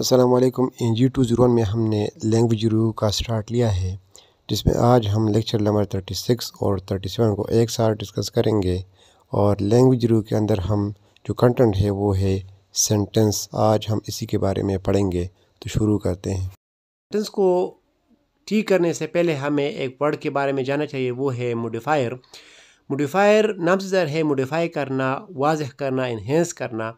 Aslam N G two zero में हमने language रू का स्टार्ट लिया है जिसमें आज हम लेक्चर नंबर थर्टी सिक्स और थर्टी सेवन को एक साथ डिस्कस करेंगे और लैंग्वेज रू के अंदर हम जो कंटेंट है वो है सेंटेंस आज हम इसी के बारे में पढ़ेंगे तो शुरू करते हैं सेंटेंस को ठीक करने से पहले हमें एक वर्ड के बारे में जाना चाहिए वो है मोडिफायर मोडिफायर ज़र है मोडिफाई करना वाजह करना इन्हेंस करना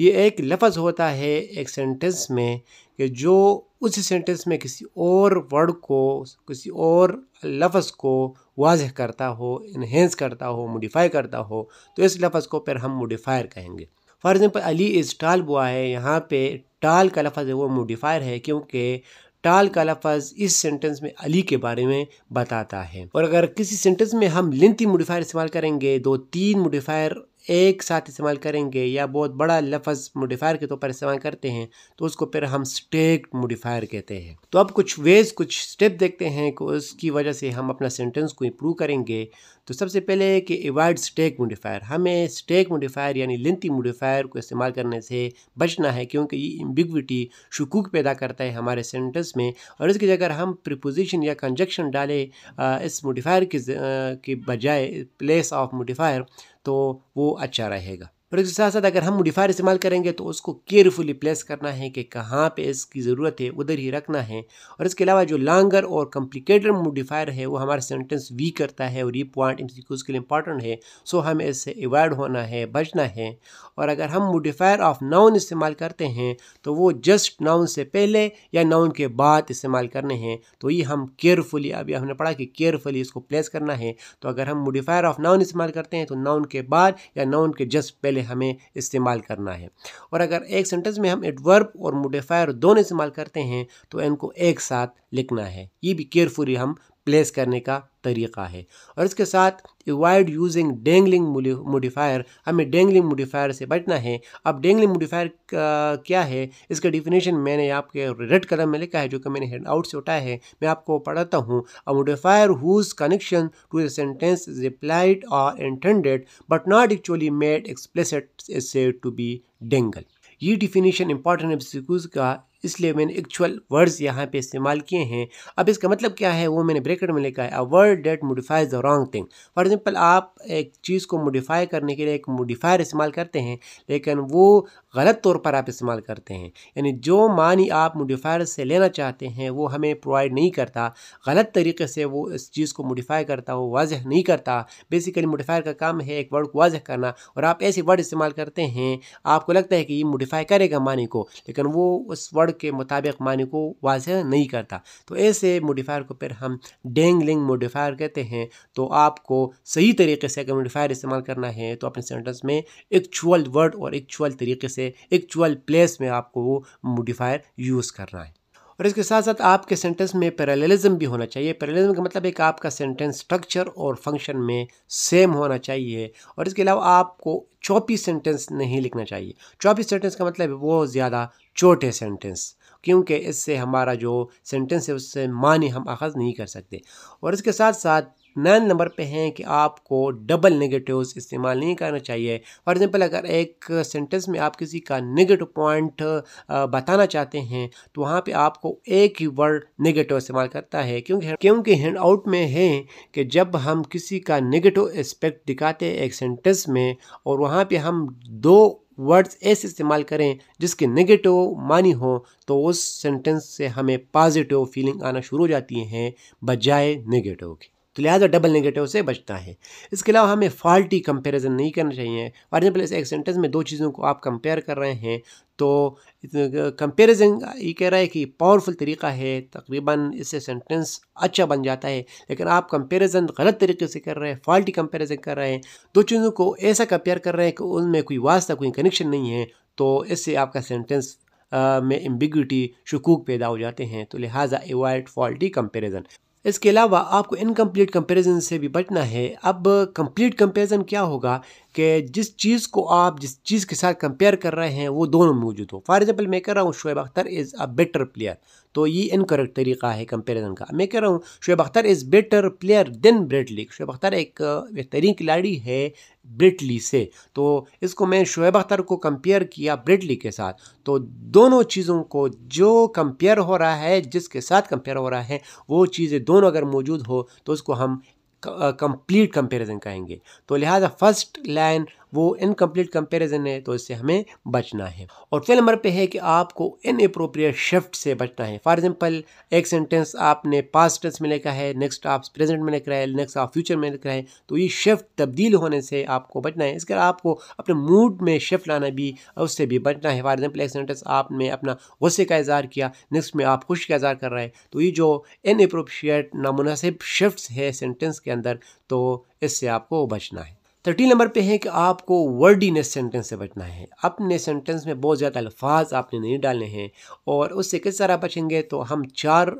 ये एक लफ्ज़ होता है एक सेंटेंस में कि जो उस सेंटेंस में किसी और वर्ड को किसी और लफ्ज़ को वाजह करता हो इन्हेंस करता हो मोडिफाई करता हो तो इस लफ्ज़ को फिर हम मोडिफायर कहेंगे फ़ॉर एग्ज़ाम्पल अली इज़ टाल बुआ है यहाँ पे टाल का लफ्ज़ है वो मोडिफायर है क्योंकि टाल का लफ्ज इस सेंटेंस में अली के बारे में बताता है और अगर किसी सेंटेंस में हम लेंथी मोडिफायर इस्तेमाल करेंगे दो तीन मोडिफायर एक साथ इस्तेमाल करेंगे या बहुत बड़ा लफ्ज़ मोडिफायर के तौर तो पर इस्तेमाल करते हैं तो उसको फिर हम स्टेक मोडिफायर कहते हैं तो अब कुछ वेज कुछ स्टेप देखते हैं कि उसकी वजह से हम अपना सेंटेंस को इम्प्रूव करेंगे तो सबसे पहले कि एवॉड स्टेक मोडिफायर हमें स्टेक मोडिफायर यानी लेंथी मोडिफायर को इस्तेमाल करने से बचना है क्योंकि ये इम्बिगविटी शकूक पैदा करता है हमारे सेंटेंस में और इसकी जगह हम प्रिपोजिशन या कंजक्शन डालें इस मोडिफायर के बजाय प्लेस ऑफ मोडिफायर तो वो अच्छा रहेगा पर उसके साथ साथ अगर हम मोडिफायर इस्तेमाल करेंगे तो उसको केयरफुली प्लेस करना है कि कहाँ पे इसकी ज़रूरत है उधर ही रखना है और इसके अलावा जो लॉन्गर और कम्प्लिकेटर मोडिफायर है वो हमारा सेंटेंस वीक करता है और ये पॉइंट एम के लिए इंपॉर्टेंट है सो हमें इससे अवॉइड होना है बचना है और अगर हम मोडिफायर ऑफ नाउन इस्तेमाल करते हैं तो वो जस्ट नाउन से पहले या नाउन के बाद इस्तेमाल करने हैं तो ये हम केयरफुली अभी हमने पढ़ा कि केयरफुली इसको प्लेस करना है तो अगर हम मोडिफायर ऑफ नाउन इस्तेमाल करते हैं तो नाउन के बाद या नाउन के जस्ट पहले पहले हमें इस्तेमाल करना है और अगर एक सेंटेंस में हम एडवर्ब और मोडिफायर दोनों इस्तेमाल करते हैं तो इनको एक साथ लिखना है ये भी केयरफुली हम प्लेस करने का तरीका है और इसके साथ अवॉइड यूजिंग डेंगलिंग मोडिफायर हमें डेंगलिंग मोडिफायर से बचना है अब डेंगलिंग मोडिफायर क्या है इसका डिफिनेशन मैंने आपके रेड कलर में लिखा है जो कि मैंने हेड आउट से उठाया है मैं आपको पढ़ाता हूँ a modifier whose connection to the sentence is applied और intended but not actually made explicit is said to be dangle ये डिफिनेशन इंपॉर्टेंट है का इसलिए मैंने एक्चुअल वर्ड्स यहाँ पे इस्तेमाल किए हैं अब इसका मतलब क्या है वो मैंने ब्रेकेट में लिखा है a word that modifies the wrong thing for example आप एक चीज़ को मोडिफाई करने के लिए एक मोडिफायर इस्तेमाल करते हैं लेकिन वो गलत तौर पर आप इस्तेमाल करते हैं यानी जो मानी आप मोडिफायर से लेना चाहते हैं वो हमें प्रोवाइड नहीं करता गलत तरीके से वो इस चीज़ को मोडिफाई करता वो वाजह नहीं करता बेसिकली मोडिफायर का काम है एक वर्ड को वाजह करना और आप ऐसे वर्ड इस्तेमाल करते हैं आपको लगता है कि ये मोडिफाई करेगा मानी को लेकिन वो उस वर्ड के मुताबिक मानी को वाज नहीं करता तो ऐसे मोडिफायर को फिर हम डेंगलिंग मोडिफायर कहते हैं तो आपको सही तरीके से अगर मोडिफायर इस्तेमाल करना है तो अपने सेंटेंस में एक्चुअल वर्ड और एक्चुअल तरीके से एक्चुअल प्लेस में आपको वो मोडिफायर यूज़ करना है और इसके साथ साथ आपके सेंटेंस में पैरेललिज्म भी होना चाहिए पैरेललिज्म का मतलब एक आपका सेंटेंस स्ट्रक्चर और फंक्शन में सेम होना चाहिए और इसके अलावा आपको चौपी सेंटेंस नहीं लिखना चाहिए चौपी सेंटेंस का मतलब वो ज़्यादा छोटे सेंटेंस क्योंकि इससे हमारा जो सेंटेंस है उससे मानी हम अखज़ नहीं कर सकते और इसके साथ साथ नाइन नंबर पे हैं कि आपको डबल नेगेटिव्स इस्तेमाल नहीं करना चाहिए फॉर एग्ज़ाम्पल अगर एक सेंटेंस में आप किसी का नेगेटिव पॉइंट बताना चाहते हैं तो वहाँ पे आपको एक ही वर्ड नेगेटिव इस्तेमाल करता है क्योंकि क्योंकि हैंड आउट में है कि जब हम किसी का नेगेटिव एस्पेक्ट दिखाते हैं एक सेंटेंस में और वहाँ पर हम दो वर्ड्स ऐसे इस्तेमाल करें जिसके नेगेटिव मानी हो तो उस सेंटेंस से हमें पॉजिटिव फीलिंग आना शुरू हो जाती है बजाय नेगेटिव की तो लिहाजा डबल नेगेटिव से बचता है इसके अलावा हमें फॉल्टी कंपेरिजन नहीं करना चाहिए फॉर एग्जाम्पल इस एक सेंटेंस में दो चीज़ों को आप कंपेयर कर रहे हैं तो कंपेरिजन ये कह रहा है कि पावरफुल तरीका है तकरीबन इससे सेंटेंस अच्छा बन जाता है लेकिन आप कंपेरिजन गलत तरीके से कर रहे हैं फॉल्टी कंपेरिजन कर रहे हैं दो चीज़ों को ऐसा कंपेयर कर रहे हैं कि उनमें कोई वास्ता कोई कनेक्शन नहीं है तो इससे आपका सेंटेंस में एम्बिग्यूटी शकूक पैदा हो जाते हैं तो लिहाजा एवॉइड फॉल्टी कंपेरिजन इसके अलावा आपको इनकम्प्लीट कंपैरिजन से भी बचना है अब कंप्लीट कंपैरिजन क्या होगा कि जिस चीज़ को आप जिस चीज़ के साथ कंपेयर कर रहे हैं वो दोनों मौजूद हो फॉर एग्ज़ाम्पल मैं कह रहा हूँ Shoaib Akhtar is a better player तो ये इनकरेक्ट तरीका है कंपेरिजन का मैं कह रहा हूँ Shoaib Akhtar is better player than Brett Lee Shoaib Akhtar एक बेहतरीन खिलाड़ी है ब्रेटली से तो इसको मैं शुएब अख्तर को कंपेयर किया ब्रेटली के साथ तो दोनों चीज़ों को जो कंपेयर हो रहा है जिसके साथ कंपेयर हो रहा है वो चीज़ें दोनों अगर मौजूद हो तो उसको हम कंप्लीट कंपैरिजन कहेंगे तो लिहाजा फर्स्ट लाइन वो इनकम्प्लीट कंपेरिजन है तो इससे हमें बचना है और फिर नंबर पे है कि आपको इन अप्रोप्रिएट शिफ्ट से बचना है फॉर एग्जाम्पल एक सेंटेंस आपने पास्ट टेंस में लिखा है नेक्स्ट आप प्रेजेंट में लिख रहा है नेक्स्ट आप फ्यूचर में लिख रहा है तो ये शिफ्ट तब्दील होने से आपको बचना है इसके आपको अपने मूड में शिफ्ट लाना भी उससे भी बचना है फॉर एग्जाम्पल एक सेंटेंस आपने अपना गुस्से का इजहार किया नेक्स्ट में आप खुश का इजहार कर रहे हैं तो ये जो अप्रोप्रिएट नामनासिब शिफ्ट है सेंटेंस के अंदर तो इससे आपको बचना है थर्टीन नंबर पे है कि आपको वर्डीनेस सेंटेंस से बचना है अपने सेंटेंस में बहुत ज़्यादा अल्फाज आपने नहीं डालने हैं और उससे किस तरह बचेंगे तो हम चार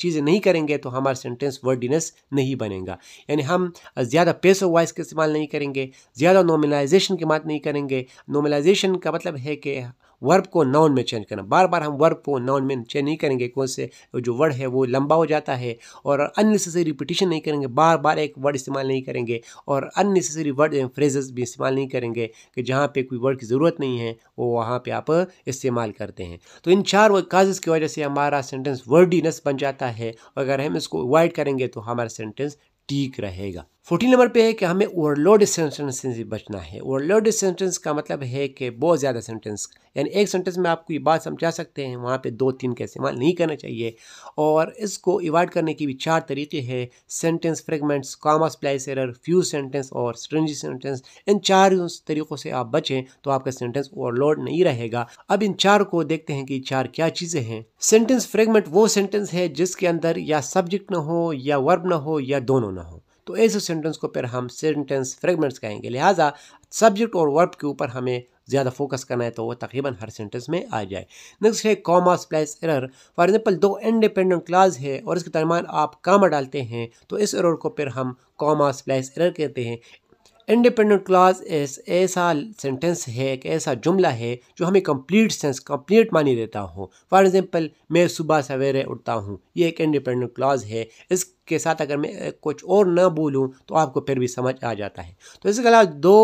चीज़ें नहीं करेंगे तो हमारा सेंटेंस वर्डीनेस नहीं बनेगा यानी हम ज़्यादा पेसो वाइज का इस्तेमाल नहीं करेंगे ज़्यादा नॉमिलाइजेशन की बात नहीं करेंगे नॉमिलाइजेशन का मतलब है कि वर्ब को नाउन में चेंज करना बार बार हम वर्ब को नाउन में चेंज नहीं करेंगे कौन से जो वर्ड है वो लंबा हो जाता है और अननेसेसरी रिपीटेशन नहीं करेंगे बार बार एक वर्ड इस्तेमाल नहीं करेंगे और अननेसेसरी वर्ड एंड फ्रेजेस भी इस्तेमाल नहीं करेंगे कि जहाँ पे कोई वर्ड की ज़रूरत नहीं है वो वहाँ पर आप इस्तेमाल करते हैं तो इन चार काजेज़ की वजह से हमारा सेंटेंस वर्डीनेस बन जाता है अगर हम इसको अवॉइड करेंगे तो हमारा सेंटेंस ठीक रहेगा फोर्टीन नंबर पे है कि हमें ओवरलोड सेंटेंस से बचना है ओवरलोड सेंटेंस का मतलब है कि बहुत ज़्यादा सेंटेंस यानी एक सेंटेंस में आपको ये बात समझा सकते हैं वहाँ पे दो तीन का इस्तेमाल नहीं करना चाहिए और इसको इवाइड करने के भी चार तरीके हैं sentence fragments comma splice error फ्यू सेंटेंस और स्ट्रेंजी सेंटेंस इन चार तरीक़ों से आप बचें तो आपका सेंटेंस ओवरलोड नहीं रहेगा अब इन चार को देखते हैं कि चार क्या चीज़ें हैं सेंटेंस फ्रेगमेंट वो सेंटेंस है जिसके अंदर या सब्जेक्ट ना हो या वर्ब ना हो या दोनों ना हो तो ऐसे सेंटेंस को फिर हम सेंटेंस फ्रेगमेंट्स कहेंगे लिहाजा सब्जेक्ट और वर्ब के ऊपर हमें ज़्यादा फोकस करना है तो वो तकरीबन हर सेंटेंस में आ जाए नेक्स्ट है comma splice error for example दो इंडिपेंडेंट क्लाज है और इसके दरमान आप कामा डालते हैं तो इस एरर को फिर हम कॉमा स्प्लेस एरर कहते हैं इंडिपेंडेंट क्लाज ऐसा सेंटेंस है एक ऐसा जुमला है जो हमें कंप्लीट सेंस कंप्लीट मानी देता हो फॉर एग्जांपल मैं सुबह सवेरे उठता हूँ ये एक इंडिपेंडेंट क्लाज है इस के साथ अगर मैं कुछ और ना बोलूँ तो आपको फिर भी समझ आ जाता है तो इसके अलावा दो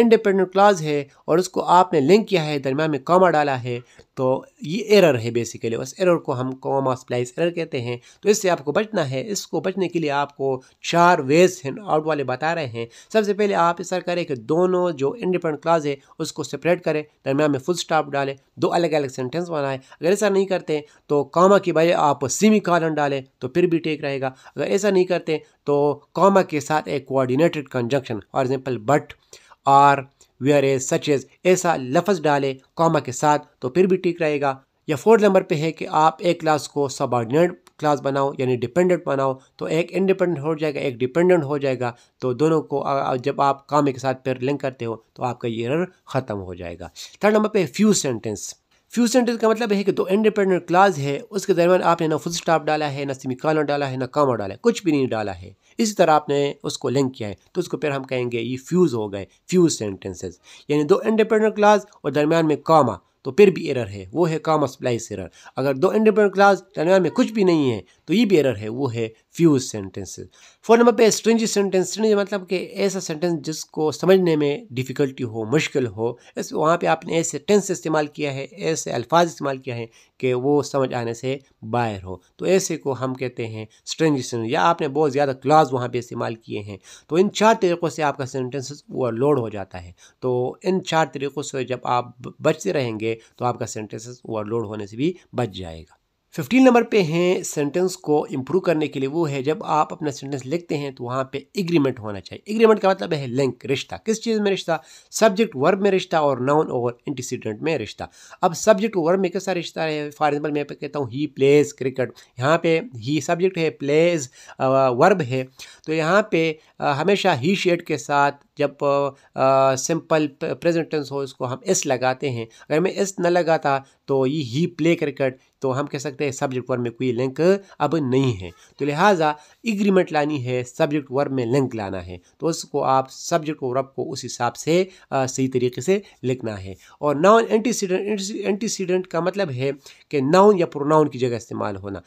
इंडिपेंडेंट क्लाज है और उसको आपने लिंक किया है दरम्यान में कॉमा डाला है तो ये एरर है बेसिकली उस एरर को हम कॉमा स्प्लाइस एरर कहते हैं तो इससे आपको बचना है इसको बचने के लिए आपको चार वेज हैं आउट वाले बता रहे हैं सबसे पहले आप ऐसा करें कि दोनों जो इंडिपेंडेंट क्लाज है उसको सेपरेट करें दरम्यान में फुल स्टॉप डालें दो अलग अलग सेंटेंस बनाएं अगर ऐसा नहीं करते तो कामा की बजाय आप सीमी कॉलन डालें तो फिर भी टेक रहेगा अगर अगर ऐसा नहीं करते तो कॉमा के साथ एक coordinated conjunction for example but are where as such as ऐसा लफ्ज़ डाले कॉमा के साथ तो फिर भी ठीक रहेगा या फोर्थ नंबर पे है कि आप एक क्लास को सबॉर्डिनेट क्लास बनाओ यानी डिपेंडेंट बनाओ तो एक इंडिपेंडेंट हो जाएगा एक डिपेंडेंट हो जाएगा तो दोनों को जब आप काम के साथ फिर लिंक करते हो तो आपका ये एरर ख़त्म हो जाएगा थर्ड नंबर पे फ्यू सेंटेंस फ्यू सेंटेंस का मतलब है कि दो इंडिपेंडेंट क्लाज है उसके दरमियान आपने ना फुल स्टाप डाला है ना सिमिकाना डाला है ना कामा डाला है कुछ भी नहीं डाला है इसी तरह आपने उसको लिंक किया है तो उसको फिर हम कहेंगे ये फ्यूज़ हो गए फ्यूज सेंटेंसेज यानी दो इंडिपेंडेंट क्लाज और दरमियान में कामा तो फिर भी एरर है वो है कामा स्प्लाइस एरर अगर दो इंडिपेंडेंट क्लास दरमियान में कुछ भी नहीं है तो ये भी एरर है वो है फ्यूज सेंटेंसेस फोर नंबर पे स्ट्रेंज सेंटेंस स्ट्रेंज मतलब कि ऐसा सेंटेंस जिसको समझने में डिफ़िकल्टी हो मुश्किल हो इस वहाँ पे आपने ऐसे टेंस इस्तेमाल किया है ऐसे अल्फाज इस्तेमाल किया है कि वो समझ आने से बाहर हो तो ऐसे को हम कहते हैं स्ट्रेंज सेंटेंस या आपने बहुत ज़्यादा क्लाज वहाँ पर इस्तेमाल किए हैं तो इन चार तरीक़ों से आपका सेंटेंस ओवरलोड हो जाता है तो इन चार तरीक़ों से जब आप बचते रहेंगे तो आपका सेंटेंस ओवरलोड होने से भी बच जाएगा फिफ्टीन नंबर पे हैं सेंटेंस को इम्प्रूव करने के लिए वो है जब आप अपना सेंटेंस लिखते हैं तो वहाँ पे एग्रीमेंट होना चाहिए एग्रीमेंट का मतलब है लिंक रिश्ता किस चीज़ में रिश्ता सब्जेक्ट वर्ब में रिश्ता और नाउन और इंटीसीडेंट में रिश्ता अब सब्जेक्ट वर्ब में कैसा रिश्ता है फॉर एग्जाम्पल मैं कहता हूँ ही प्लेज क्रिकेट यहाँ पे ही सब्जेक्ट है प्लेज वर्ब uh, है तो यहाँ पे uh, हमेशा ही शेड के साथ जब सिंपल प्रेजेंट टेंस हो इसको हम इस लगाते हैं अगर मैं इस न लगाता तो ये ही प्ले क्रिकेट तो हम कह सकते हैं सब्जेक्ट वर्ब में कोई लिंक अब नहीं है तो लिहाजा एग्रीमेंट लानी है सब्जेक्ट वर्ब में लिंक लाना है तो उसको आप सब्जेक्ट वर्ब को उस हिसाब से आ, सही तरीके से लिखना है और नाउन एंटीसीडेंट एंटीसीडेंट का मतलब है कि नाउन या प्रोनाउन की जगह इस्तेमाल होना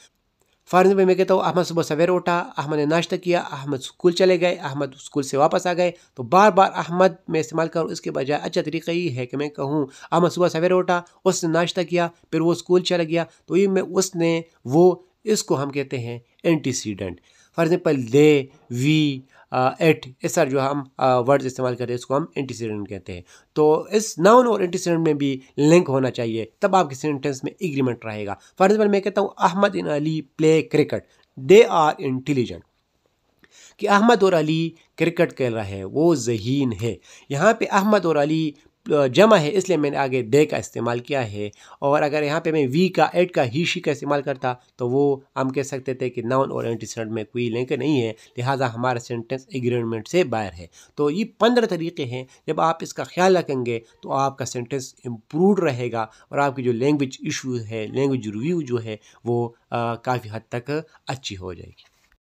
फारन भाई मैं कहता हूँ अहमद सुबह सवेरे उठा अहमद ने नाश्ता किया अहमद स्कूल चले गए अहमद स्कूल से वापस आ गए तो बार बार अहमद मैं इस्तेमाल करूँ इसके बजाय अच्छा तरीका ये है कि मैं कहूँ अहमद सुबह सवेरे उठा उसने नाश्ता किया फिर वो स्कूल चला गया तो ये मैं उसने वो इसको हम कहते हैं antecedent for example they we ate ये सर जो हम वर्ड इस्तेमाल करते हैं इसको हम एंटीसीडेंट कहते हैं तो इस नाउन और एंटीसीडेंट में भी लिंक होना चाहिए तब आपके सेंटेंस में एग्रीमेंट रहेगा फॉर एग्जाम्पल मैं कहता हूँ Ahmed and Ali play cricket they are intelligent कि अहमद और अली क्रिकेट खेल रहे हैं वो जहीन है यहाँ पे अहमद और अली जमा है इसलिए मैंने आगे दे का इस्तेमाल किया है और अगर यहाँ पे मैं वी का एट का ही शी का इस्तेमाल करता तो वो हम कह सकते थे कि नाउन और एंटीसेंट में कोई लिंक नहीं है लिहाजा हमारा सेंटेंस एग्रीमेंट से बाहर है तो ये पंद्रह तरीके हैं जब आप इसका ख्याल रखेंगे तो आपका सेंटेंस इम्प्रूव रहेगा और आपकी जो लैंग्वेज इशू है लैंग्वेज रिव्यू जो है वो काफ़ी हद तक अच्छी हो जाएगी